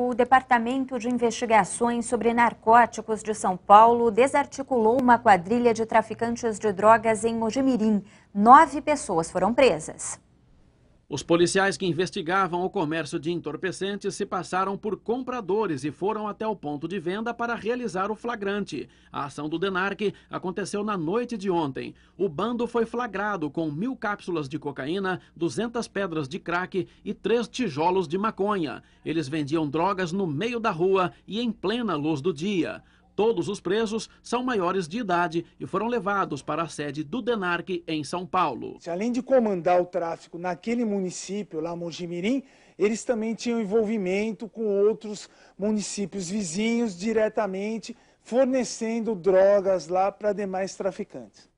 o Departamento de Investigações sobre Narcóticos de São Paulo desarticulou uma quadrilha de traficantes de drogas em Mojimirim. Nove pessoas foram presas. Os policiais que investigavam o comércio de entorpecentes se passaram por compradores e foram até o ponto de venda para realizar o flagrante. A ação do Denarc aconteceu na noite de ontem. O bando foi flagrado com mil cápsulas de cocaína, 200 pedras de crack e três tijolos de maconha. Eles vendiam drogas no meio da rua e em plena luz do dia. Todos os presos são maiores de idade e foram levados para a sede do DENARC em São Paulo. Além de comandar o tráfico naquele município, lá Mojimirim, eles também tinham envolvimento com outros municípios vizinhos diretamente, fornecendo drogas lá para demais traficantes.